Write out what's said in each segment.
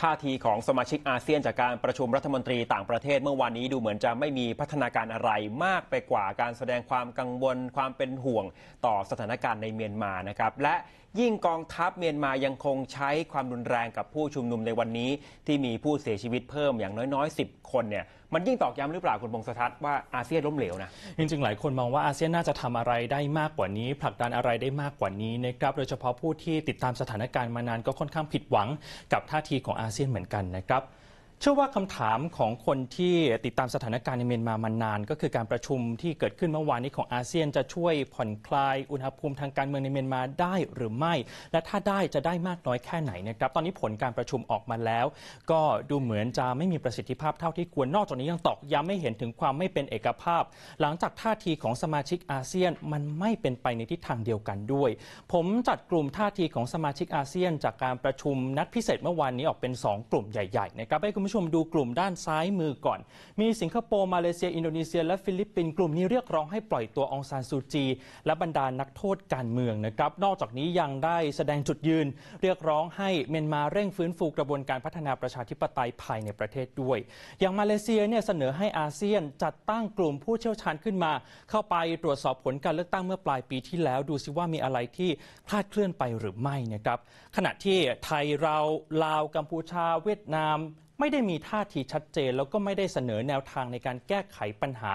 ท่าทีของสมาชิกอาเซียนจากการประชุมรัฐมนตรีต่างประเทศเมื่อวานนี้ดูเหมือนจะไม่มีพัฒนาการอะไรมากไปกว่าการแสดงความกังวลความเป็นห่วงต่อสถานการณ์ในเมียนมานะครับ และยิ่งกองทัพเมียนมายังคงใช้ความรุนแรงกับผู้ชุมนุมในวันนี้ที่มีผู้เสียชีวิตเพิ่มอย่างน้อยๆ 10 คนเนี่ยมันยิ่งตอกย้ำหรือเปล่าคุณพงศธัตว่าอาเซียนล้มเหลวนะจริงๆหลายคนมองว่าอาเซียนน่าจะทำอะไรได้มากกว่านี้ ผลักดันอะไรได้มากกว่านี้นะครับโดยเฉพาะผู้ที่ติดตามสถานการณ์มานานก็ค่อนข้างผิดหวังกับท่าทีของอาเซียนเหมือนกันนะครับเชื่อว่าคำถามของคนที่ติดตามสถานการณ์ในเมียนมามานาน ก็คือการประชุมที่เกิดขึ้นเมื่อวานนี้ของอาเซียนจะช่วยผ่อนคลาย อุณหภูมิทางการเมืองในเมียนมาได้หรือไม่ และถ้าได้จะได้มากน้อยแค่ไหนนะครับตอนนี้ผลการประชุมออกมาแล้ว ก็ดูเหมือนจะไม่มีประสิทธิภาพเท่าที่ควรนอกจากนี้ยังตอกย้ำไม่เห็นถึงความไม่เป็นเอกภาพ หลังจากท่าทีของสมาชิกอาเซียนมันไม่เป็นไปในทิศทางเดียวกันด้วย ผมจัดกลุ่มท่าทีของสมาชิกอาเซียน จากการประชุมนัดพิเศษเมื่อวานนี้ออกเป็น2กลุ่มใหญ่ๆ นะครับให้คุณผู้ชมดูกลุ่มด้านซ้ายมือก่อน มีสิงคโปร์ มาเลเซีย อินโดนีเซีย และฟิลิปปินส์กลุ่มนี้เรียกร้องให้ปล่อยตัวองซานซูจี และบรรดานักโทษการเมืองนะครับ นอกจากนี้ยังได้แสดงจุดยืน เรียกร้องให้เมียนมาเร่งฟื้นฟูกระบวนการพัฒนาประชาธิปไตยภายในประเทศด้วย อย่างมาเลเซียเนี่ยเสนอให้อาเซียนจัดตั้งกลุ่มผู้เชี่ยวชาญขึ้นมา เข้าไปตรวจสอบผลการเลือกตั้งเมื่อปลายปีที่แล้วดูซิว่ามีอะไรที่คลาดเคลื่อนไปหรือไม่นะครับขณะที่ไทยเราลาวกัมพูชาเวียดนามไม่ได้มีท่าทีชัดเจนแล้วก็ไม่ได้เสนอแนวทางในการแก้ไขปัญหา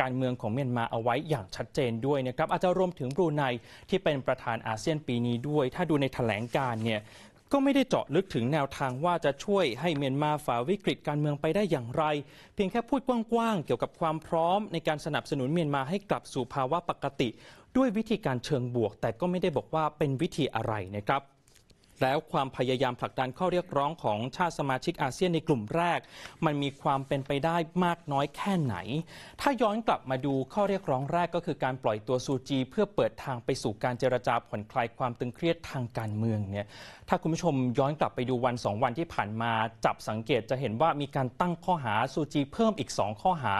การเมืองของเมียนมาเอาไว้อย่างชัดเจนด้วยนะครับ อาจจะรวมถึงบรูไนที่เป็นประธานอาเซียนปีนี้ด้วย ถ้าดูในแถลงการเนี่ยก็ไม่ได้เจาะลึกถึงแนวทางว่าจะช่วยให้เมียนมาฝ่าวิกฤตการเมืองไปได้อย่างไร เพียงแค่พูดกว้างๆเกี่ยวกับความพร้อมในการสนับสนุนเมียนมาให้กลับสู่ภาวะปกติด้วยวิธีการเชิงบวก แต่ก็ไม่ได้บอกว่าเป็นวิธีอะไรนะครับแล้วความพยายามผลักดันข้อเรียกร้องของชาติสมาชิกอาเซียนในกลุ่มแรก มันมีความเป็นไปได้มากน้อยแค่ไหน ถ้าย้อนกลับมาดูข้อเรียกร้องแรกก็คือการปล่อยตัวซูจีเพื่อเปิดทางไปสู่การเจรจาผ่อนคลายความตึงเครียดทางการเมืองเนี่ยถ้าคุณผู้ชมย้อนกลับไปดูวัน 2 วันที่ผ่านมา จับสังเกตจะเห็นว่ามีการตั้งข้อหา ซูจีเพิ่มอีก 2 ข้อหา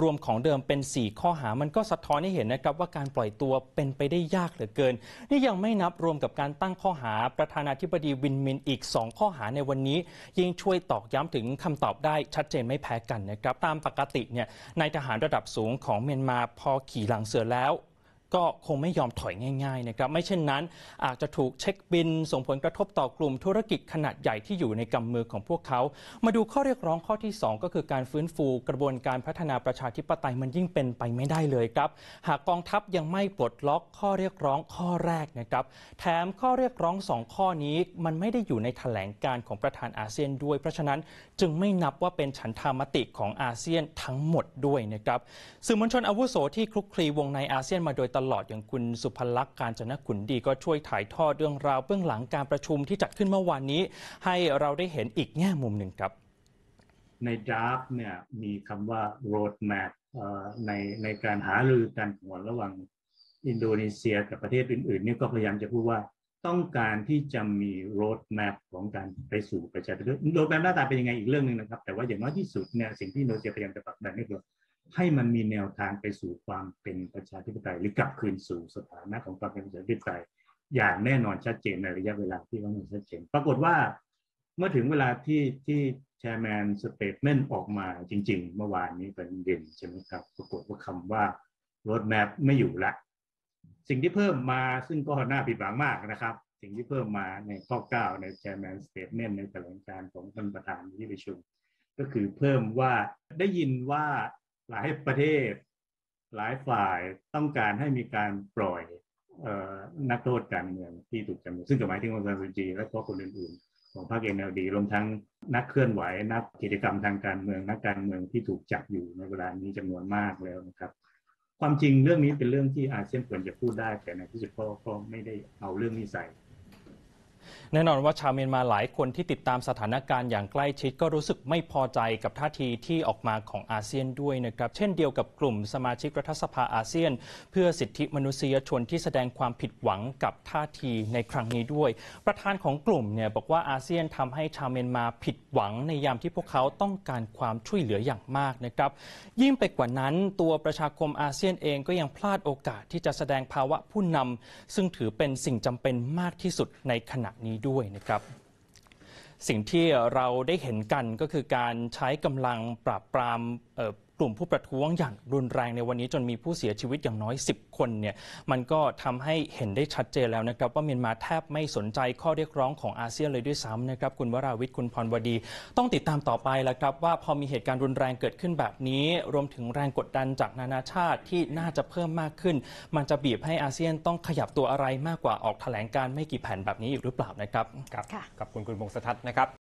รวมของเดิมเป็น 4 ข้อหา มันก็สะท้อนให้เห็นนะครับว่าการปล่อยตัวเป็นไปได้ยากเหลือเกินนี่ยังไม่นับรวมกับการตั้งข้อหาประธานาธิบดีวินมินอีก 2 ข้อหาในวันนี้ยิ่งช่วยตอกย้ำถึงคำตอบได้ชัดเจนไม่แพ้กันนะครับ ตามปกติเนี่ยนายทหารระดับสูงของเมียนมาพอขี่หลังเสือแล้วก็คงไม่ยอมถอยง่ายๆนะครับไม่เช่นนั้นอาจจะถูกเช็คบินส่งผลกระทบต่อกลุ่มธุรกิจขนาดใหญ่ที่อยู่ในกำมือของพวกเขา มาดูข้อเรียกร้องข้อที่ 2 ก็คือการฟื้นฟูกระบวนการพัฒนาประชาธิปไตยมันยิ่งเป็นไปไม่ได้เลยครับหากกองทัพยังไม่ปลดล็อกข้อเรียกร้องข้อแรกนะครับแถมข้อเรียกร้อง2ข้อนี้มันไม่ได้อยู่ในแถลงการของประธานอาเซียน ด้วยเพราะฉะนั้นจึงไม่นับว่าเป็นฉันทามติของอาเซียนทั้งหมดด้วยนะครับสื่อมวลชนอาวุโสที่คลุกคลีวงในอาเซียนมาโดยตลอดลอดอย่างคุณสุพลักษณ์การจนขุนดีก็ช่วยถ่ายทอดเรื่องราวเบื้องหลังการประชุมที่จัดขึ้นเมื่อวานนี้ ให้เราได้เห็นอีกแง่มุมหนึ่งครับ ในดาร์ฟเนี่ยมีคำว่า road map ในในการหารือกันหัวระหว่างอินโดนีเซียกับประเทศอื่นๆนี่ก็พยายามจะพูดว่าต้องการที่จะมี road map ของการไปสู่ประชาธิปไตย road map หน้าตาเป็นยังไงอีกเรื่องหนึ่งนะครับแต่ว่าอย่างน้อยที่สุดเนี่ยสิ่งที่เราโะนเซียพยายามจะปรับดันี่คือให้มันมีแนวทางไปสู่ความเป็นประชาธิปไตยหรือกลับคืนสู่สถานะของความเป็นประชาธิปไตยอย่างแน่นอนชัดเจนในระยะเวลาที่ว่ามันชัดเจน ปรากฏว่าเมื่อถึงเวลาที่ที่แชร์แมนสเตทเมนต์ออกมาจริงๆ เมื่อวานนี้เป็นเด่นใช่ไหมครับปรากฏว่าคำว่ารถแมพไม่อยู่ละสิ่งที่เพิ่มมาซึ่งก็น่าผิดหวังมากนะครับสิ่งที่เพิ่มมาในข้อ9ในแชร์แมนสเตทเมนต์ในแถลงการของท่านประธานที่ประชุม ก็คือเพิ่มว่าได้ยินว่าหลายประเทศหลายฝ่ายต้องการให้มีการปล่อยออนักโทษการเมืองที่ถูกจำคุกซึ่งหมายถึงองกานซูจีและก็คนอื่นๆ ของพรรคเอ็นเอลดีรวมทั้งนักเคลื่อนไหว นักกิจกรรมทางการเมือง นักการเมืองที่ถูกจับอยู่ในเวลานี้จำนวนมากแล้วนะครับ ความจริงเรื่องนี้เป็นเรื่องที่อาเซียนควรจะพูดได้แต่ในที่สุดก็ไม่ได้เอาเรื่องนี้ใส่แน่นอนว่าชาวเมียนมาหลายคนที่ติดตามสถานการณ์ อย่างใกล้ชิดก็รู้สึกไม่พอใจกับท่าทีที่ออกมาของอาเซียนด้วยนะครับ เช่นเดียวกับกลุ่มสมาชิกรัฐสภาอาเซียน เพื่อสิทธิมนุษยชนที่แสดงความผิดหวังกับท่าทีในครั้งนี้ด้วย ประธานของกลุ่มเนี่ยบอกว่าอาเซียนทำให้ชาวเมียนมาผิดหวังในยามที่พวกเขาต้องการความช่วยเหลืออย่างมากนะครับยิ่งไปกว่านั้นตัวประชาคมอาเซียนเองก็ยังพลาดโอกาสที่จะแสดงภาวะผู้นำ ซึ่งถือเป็นสิ่งจำเป็นมากที่สุดในขณะนี้ด้วยนะครับสิ่งที่เราได้เห็นกันก็คือการใช้กำลังปราบปรามกลุ่มผู้ประท้วงอย่างรุนแรงในวันนี้จนมีผู้เสียชีวิตอย่างน้อย 10 คนเนี่ยมันก็ทำให้เห็นได้ชัดเจนแล้วนะครับว่าเมียนมาแทบไม่สนใจข้อเรียกร้องของอาเซียนเลยด้วยซ้ำนะครับคุณวราวิทย์คุณพรวดี ต้องติดตามต่อไปแล้วครับว่าพอมีเหตุการณ์รุนแรงเกิดขึ้นแบบนี้ รวมถึงแรงกดดันจากนานาชาติที่น่าจะเพิ่มมากขึ้น มันจะบีบให้อาเซียนต้องขยับตัวอะไรมากกว่าออกแถลงการไม่กี่แผ่นแบบนี้อีกหรือเปล่านะครับครับขอบคุณคุณมงคลสทัศน์นะครับ